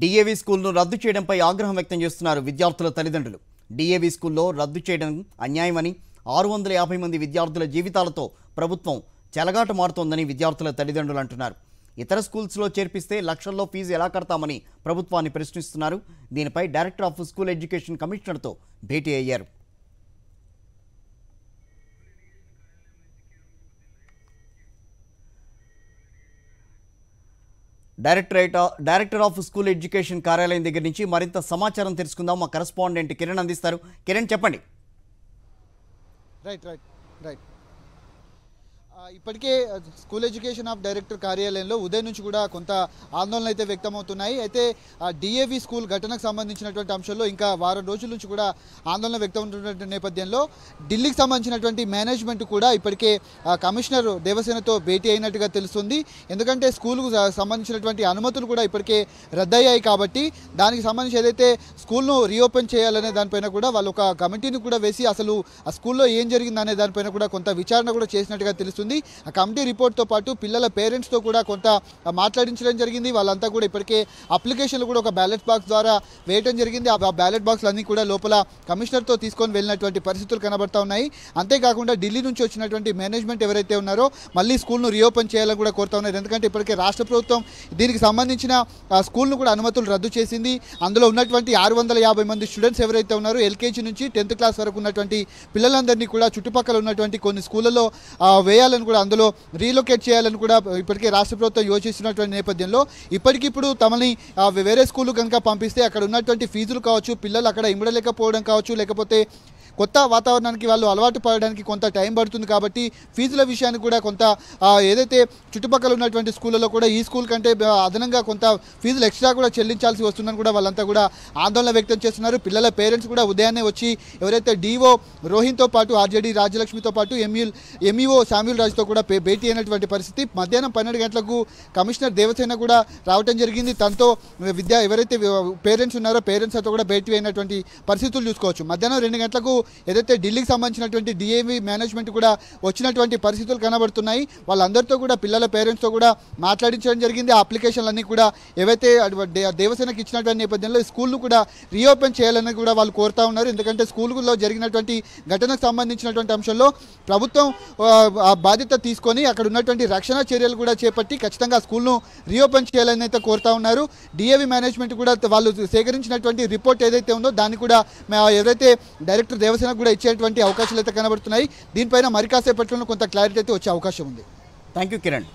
DAV స్కూల్ను రద్దు చేయడంపై ఆగ్రహం వ్యక్తం చేస్తున్నారు విద్యార్థుల తల్లిదండ్రులు డిఏవి స్కూల్లో రద్దు చేయడం అన్యాయమని ఆరు వందల యాభై మంది విద్యార్థుల జీవితాలతో ప్రభుత్వం చెలగాటు మారుతోందని విద్యార్థుల తల్లిదండ్రులు అంటున్నారు ఇతర స్కూల్స్లో చేర్పిస్తే లక్షల్లో ఫీజు ఎలా కడతామని ప్రభుత్వాన్ని ప్రశ్నిస్తున్నారు దీనిపై డైరెక్టర్ ఆఫ్ స్కూల్ ఎడ్యుకేషన్ కమిషనర్తో భేటీ అయ్యారు directorate director of school education కార్యాలయం దగ్గర నుంచి మరింత సమాచారం తెలుసుకుందాం మా కరెస్పాండెంట్ కిరణ్ అందిస్తారు కిరణ్ చెప్పండి రైట్ రైట్ రైట్ ఇప్పటికే స్కూల్ ఎడ్యుకేషన్ ఆఫ్ డైరెక్టర్ కార్యాలయంలో ఉదయం నుంచి కూడా కొంత ఆందోళన అయితే వ్యక్తమవుతున్నాయి అయితే డిఏవి స్కూల్ ఘటనకు సంబంధించినటువంటి అంశంలో ఇంకా వారం రోజుల నుంచి కూడా ఆందోళన వ్యక్తమవుతున్నటువంటి నేపథ్యంలో ఢిల్లీకి సంబంధించినటువంటి మేనేజ్మెంట్ కూడా ఇప్పటికే కమిషనర్ దేవసేనతో భేటీ అయినట్టుగా తెలుస్తుంది ఎందుకంటే స్కూల్కు సంబంధించినటువంటి అనుమతులు కూడా ఇప్పటికే రద్దయ్యాయి కాబట్టి దానికి సంబంధించి ఏదైతే స్కూల్ను రీఓపెన్ చేయాలనే దానిపైన కూడా వాళ్ళు ఒక కమిటీని కూడా వేసి అసలు ఆ స్కూల్లో ఏం జరిగిందనే దానిపైన కూడా కొంత విచారణ కూడా చేసినట్టుగా తెలుస్తుంది ఆ కమిటీ రిపోర్ట్తో పాటు పిల్లల పేరెంట్స్తో కూడా కొంత మాట్లాడించడం జరిగింది వాళ్ళంతా కూడా ఇప్పటికే అప్లికేషన్లు కూడా ఒక బ్యాలెట్ బాక్స్ ద్వారా వేయటం జరిగింది ఆ బ్యాలెట్ బాక్స్లన్నీ కూడా లోపల కమిషనర్తో తీసుకొని వెళ్ళినటువంటి పరిస్థితులు కనబడతా ఉన్నాయి అంతేకాకుండా ఢిల్లీ నుంచి వచ్చినటువంటి మేనేజ్మెంట్ ఎవరైతే ఉన్నారో మళ్ళీ స్కూల్ను రీఓపెన్ చేయాలని కూడా కోరుతా ఉన్నారు ఎందుకంటే ఇప్పటికే రాష్ట్ర ప్రభుత్వం దీనికి సంబంధించిన స్కూల్ను కూడా అనుమతులు రద్దు చేసింది అందులో ఉన్నటువంటి ఆరు వందల యాభై మంది స్టూడెంట్స్ ఎవరైతే ఉన్నారో ఎల్కేజీ నుంచి టెన్త్ క్లాస్ వరకు ఉన్నటువంటి పిల్లలందరినీ కూడా చుట్టుపక్కల ఉన్నటువంటి కొన్ని స్కూళ్ళలో వేయాలని కూడా అందులో రీలొకేట్ చేయాలని కూడా ఇప్పటికే రాష్ట్ర ప్రభుత్వం యోచిస్తున్నటువంటి నేపథ్యంలో ఇప్పటికిప్పుడు తమని వేరే స్కూల్ కనుక పంపిస్తే అక్కడ ఉన్నటువంటి ఫీజులు కావచ్చు పిల్లలు అక్కడ ఇమ్మడలేకపోవడం కావచ్చు లేకపోతే కొత్త వాతావరణానికి వాళ్ళు అలవాటు పడడానికి కొంత టైం పడుతుంది కాబట్టి ఫీజుల విషయాన్ని కూడా కొంత ఏదైతే చుట్టుపక్కల ఉన్నటువంటి స్కూళ్ళలో కూడా ఈ స్కూల్ కంటే అదనంగా కొంత ఫీజులు ఎక్స్ట్రా కూడా చెల్లించాల్సి వస్తుందని కూడా వాళ్ళంతా కూడా ఆందోళన వ్యక్తం చేస్తున్నారు పిల్లల పేరెంట్స్ కూడా ఉదయాన్నే వచ్చి ఎవరైతే డీఓ రోహిన్తో పాటు ఆర్జేడీ రాజ్యలక్ష్మితో పాటు ఎంఈల్ ఎంఈఓ శామ్యుల్ రాజ్తో కూడా భేటీ అయినటువంటి పరిస్థితి మధ్యాహ్నం పన్నెండు గంటలకు కమిషనర్ దేవసేన కూడా రావటం జరిగింది తనతో విద్యా ఎవరైతే పేరెంట్స్ ఉన్నారో పేరెంట్స్తో కూడా భేటీ అయినటువంటి పరిస్థితులు చూసుకోవచ్చు మధ్యాహ్నం రెండు గంటలకు ఏదైతే ఢిల్లీకి సంబంధించినటువంటి డిఏవి మేనేజ్మెంట్ కూడా వచ్చినటువంటి పరిస్థితులు కనబడుతున్నాయి వాళ్ళందరితో కూడా పిల్లల పేరెంట్స్తో కూడా మాట్లాడించడం జరిగింది ఆ అప్లికేషన్లన్నీ కూడా ఏవైతే దేవసేనకి ఇచ్చినటువంటి నేపథ్యంలో స్కూల్ను కూడా రీఓపెన్ చేయాలని కూడా వాళ్ళు కోరుతా ఉన్నారు ఎందుకంటే స్కూల్లో జరిగినటువంటి ఘటనకు సంబంధించినటువంటి అంశంలో ప్రభుత్వం బాధ్యత తీసుకొని అక్కడ ఉన్నటువంటి రక్షణ చర్యలు కూడా చేపట్టి ఖచ్చితంగా స్కూల్ను రీఓపెన్ చేయాలని అయితే కోరుతా ఉన్నారు డిఏవి మేనేజ్మెంట్ కూడా వాళ్ళు సేకరించినటువంటి రిపోర్ట్ ఏదైతే ఉందో దాన్ని కూడా ఏదైతే డైరెక్టర్ దేవసేనకు కూడా ఇచ్చేటువంటి అవకాశాలు అయితే కనబడుతున్నాయి దీనిపైన మరికాసేపట్లో కొంత క్లారిటీ అయితే వచ్చే అవకాశం ఉంది థ్యాంక్ యూ కిరణ్